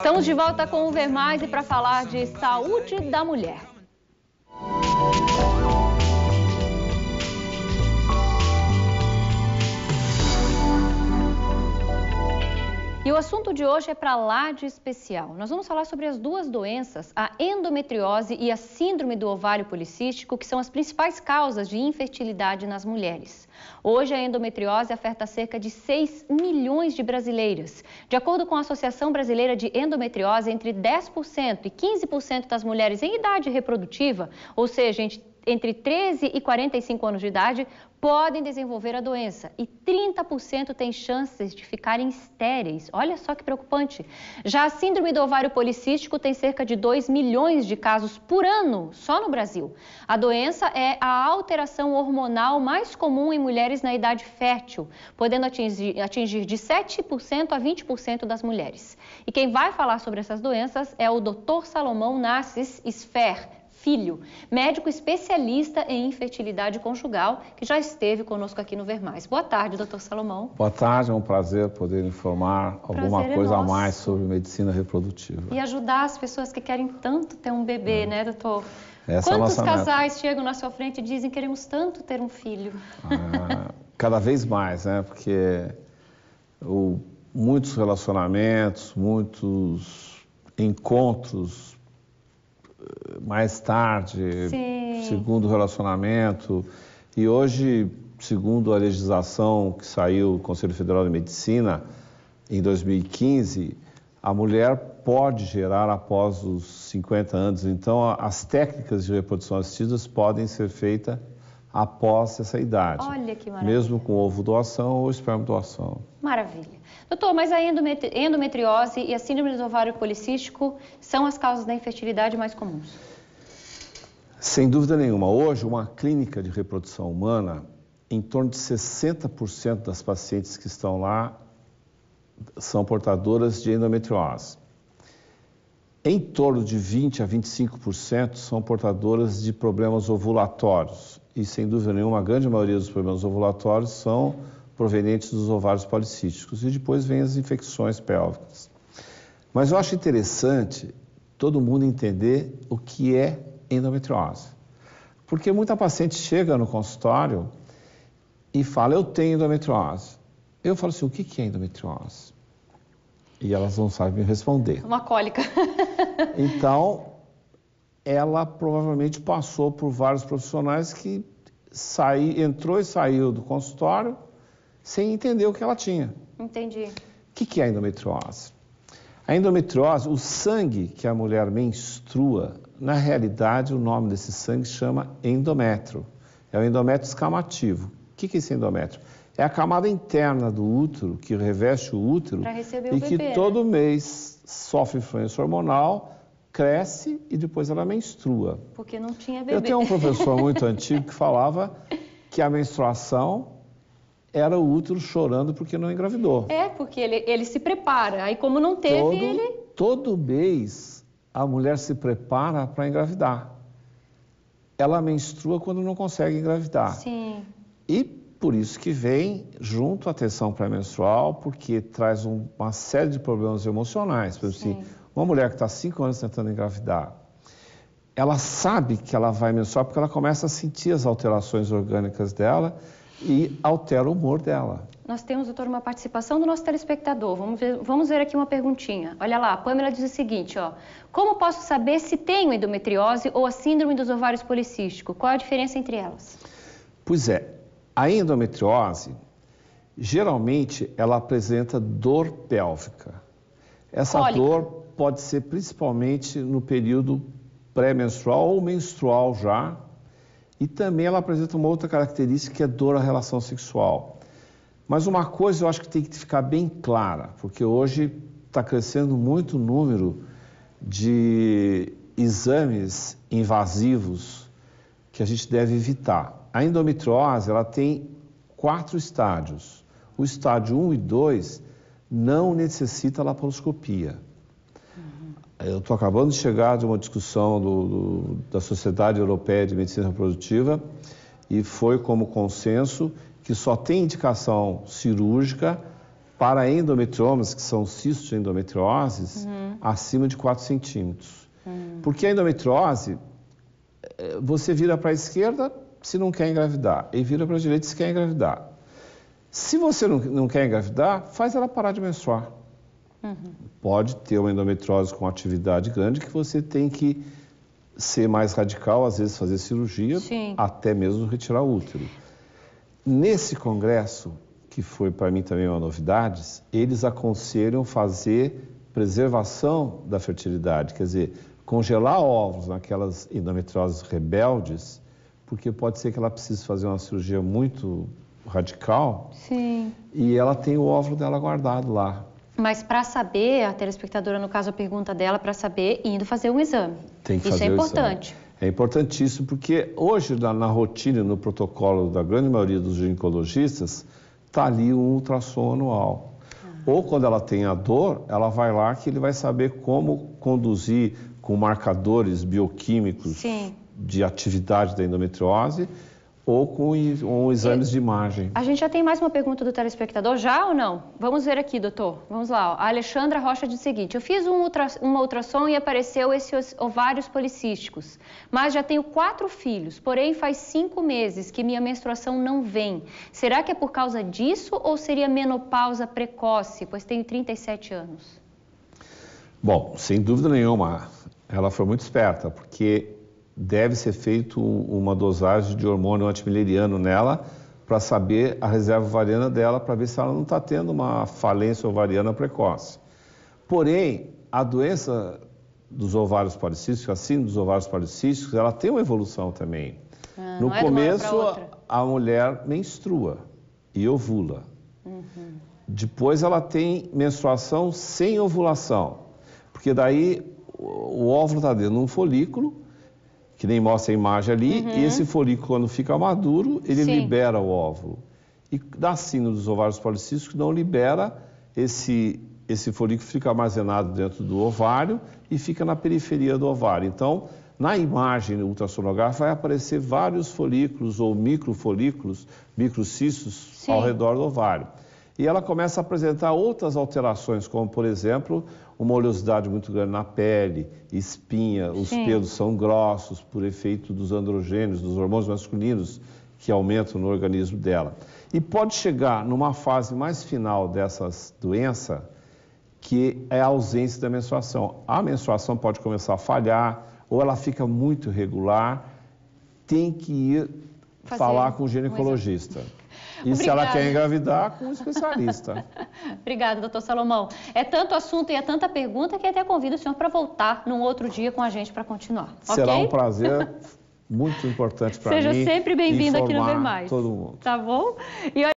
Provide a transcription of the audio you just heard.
Estamos de volta com o Ver Mais e para falar de saúde da mulher. E o assunto de hoje é para lá de especial. Nós vamos falar sobre as duas doenças, a endometriose e a síndrome do ovário policístico, que são as principais causas de infertilidade nas mulheres. Hoje, a endometriose afeta cerca de 6 milhões de brasileiras. De acordo com a Associação Brasileira de Endometriose, entre 10% e 15% das mulheres em idade reprodutiva, ou seja, entre entre 13 e 45 anos de idade podem desenvolver a doença e 30% têm chances de ficarem estéreis. Olha só que preocupante. Já a síndrome do ovário policístico tem cerca de 2 milhões de casos por ano só no Brasil. A doença é a alteração hormonal mais comum em mulheres na idade fértil, podendo atingir, atingir de 7% a 20% das mulheres. E quem vai falar sobre essas doenças é o Dr. Salomão Nassis Sfer, Filho, médico especialista em infertilidade conjugal, que já esteve conosco aqui no Vermais. Boa tarde, doutor Salomão. Boa tarde, é um prazer poder informar prazer alguma é coisa a mais sobre medicina reprodutiva. E ajudar as pessoas que querem tanto ter um bebê, hum. né, doutor? Essa é Quantos é casais meta. chegam na sua frente e dizem queremos tanto ter um filho? Ah, cada vez mais, né? Porque o, muitos relacionamentos, muitos encontros mais tarde, Sim. segundo o relacionamento. E hoje, segundo a legislação que saiu do Conselho Federal de Medicina, em 2015, a mulher pode gerar após os 50 anos. Então, as técnicas de reprodução assistida podem ser feitas após essa idade. Olha que maravilha. Mesmo com ovo doação ou esperma doação. Maravilha. Doutor, mas a endometriose e a síndrome do ovário policístico são as causas da infertilidade mais comuns? Sem dúvida nenhuma. Hoje, uma clínica de reprodução humana, em torno de 60% das pacientes que estão lá são portadoras de endometriose. Em torno de 20 a 25% são portadoras de problemas ovulatórios, e, sem dúvida nenhuma, a grande maioria dos problemas ovulatórios são provenientes dos ovários policísticos. E depois vem as infecções pélvicas. Mas eu acho interessante todo mundo entender o que é endometriose. Porque muita paciente chega no consultório e fala: Eu tenho endometriose. Eu falo assim: O que é endometriose? E elas não sabem me responder. Uma cólica. então, ela provavelmente passou por vários profissionais que saí, entrou e saiu do consultório sem entender o que ela tinha. Entendi. O que, que é a endometriose? A endometriose, o sangue que a mulher menstrua, na realidade o nome desse sangue chama endométrio. É o endométrio escamativo. O que, que é esse endométrio? É a camada interna do útero que reveste o útero e que né? todo né? mês sofre influência hormonal cresce e depois ela menstrua. Porque não tinha bebê. Eu tenho um professor muito antigo que falava que a menstruação era o útero chorando porque não engravidou. É, porque ele, ele se prepara. Aí, como não teve, todo, ele. Todo mês a mulher se prepara para engravidar. Ela menstrua quando não consegue engravidar. Sim. E por isso que vem junto a tensão pré-menstrual, porque traz uma série de problemas emocionais. Por exemplo, Sim. Uma mulher que está cinco anos tentando engravidar, ela sabe que ela vai menstruar porque ela começa a sentir as alterações orgânicas dela e altera o humor dela. Nós temos, doutor, uma participação do nosso telespectador. Vamos ver, vamos ver aqui uma perguntinha. Olha lá, a Pamela diz o seguinte, ó. Como posso saber se tenho endometriose ou a síndrome dos ovários policísticos? Qual a diferença entre elas? Pois é, a endometriose, geralmente, ela apresenta dor pélvica. Essa Cólica. dor pode ser principalmente no período pré-menstrual ou menstrual já. E também ela apresenta uma outra característica que é dor à relação sexual. Mas uma coisa eu acho que tem que ficar bem clara, porque hoje está crescendo muito o número de exames invasivos que a gente deve evitar. A endometriose ela tem quatro estádios. O estádio 1 e 2 não necessita laparoscopia. É, eu estou acabando de chegar de uma discussão do, do, da Sociedade Europeia de Medicina Reprodutiva e foi como consenso que só tem indicação cirúrgica para endometriomas, que são cistos de endometrioses, uhum. acima de 4 centímetros. Uhum. Porque a endometriose, é, você vira para a esquerda se não quer engravidar e vira para a direita se quer engravidar. Se você não, não quer engravidar, faz ela parar de menstruar. Uhum. Pode ter uma endometriose com atividade grande que você tem que ser mais radical, às vezes fazer cirurgia, Sim. até mesmo retirar o útero. Nesse congresso, que foi para mim também uma novidade, eles aconselham fazer preservação da fertilidade, quer dizer, congelar ovos naquelas endometrioses rebeldes, porque pode ser que ela precise fazer uma cirurgia muito radical Sim. e ela tem o óvulo dela guardado lá. Mas para saber, a telespectadora, no caso, a pergunta dela, para saber, indo fazer um exame. Tem que Isso é fazer é importante. Exame. É importantíssimo porque hoje, na, na, rotina, no protocolo da grande maioria dos ginecologistas, está ali um ultrassom anual. Ah. Ou quando ela tem a dor, ela vai lá que ele vai saber como conduzir com marcadores bioquímicos Sim. de atividade da endometriose ou com, com exames e... É, de imagem. A gente já tem mais uma pergunta do telespectador, já ou não? Vamos ver aqui, doutor. Vamos lá. Ó. A Alexandra Rocha diz o seguinte: Eu fiz um ultra... uma ultrassom e apareceu esses ovários policísticos, mas já tenho quatro filhos, porém faz cinco meses que minha menstruação não vem. Será que é por causa disso ou seria menopausa precoce, pois tenho 37 anos? Bom, sem dúvida nenhuma, ela foi muito esperta, porque deve ser feito uma dosagem de hormônio antimileriano nela para saber a reserva ovariana dela, para ver se ela não está tendo uma falência ovariana precoce. Porém, a doença dos ovários policísticos, assim dos ovários policísticos, ela tem uma evolução também. Ah, no é começo, a mulher menstrua e ovula. Uhum. Depois ela tem menstruação sem ovulação, porque daí o óvulo está dentro de um folículo que nem mostra a imagem ali, uhum. esse folículo, quando fica maduro, ele Sim. libera o óvulo. E da sino dos ovários policísticos não libera, esse, esse folículo fica armazenado dentro do ovário e fica na periferia do ovário. Então, na imagem ultrassonográfica vai aparecer vários folículos ou microfolículos, microcistos ao redor do ovário e ela começa a apresentar outras alterações, como por exemplo, uma oleosidade muito grande na pele, espinha, os Sim. pelos são grossos por efeito dos androgênios, dos hormônios masculinos que aumentam no organismo dela. E pode chegar numa fase mais final dessas doenças, que é a ausência da menstruação. A menstruação pode começar a falhar, ou ela fica muito regular, tem que ir Fazer falar com o ginecologista. Um e se ela quer engravidar, com um especialista. Obrigada, doutor Salomão. É tanto assunto e é tanta pergunta que até convido o senhor para voltar num outro dia com a gente para continuar. Será okay? um prazer muito importante para mim. Seja sempre bem-vindo aqui no Vermais. Todo mundo. Tá bom? E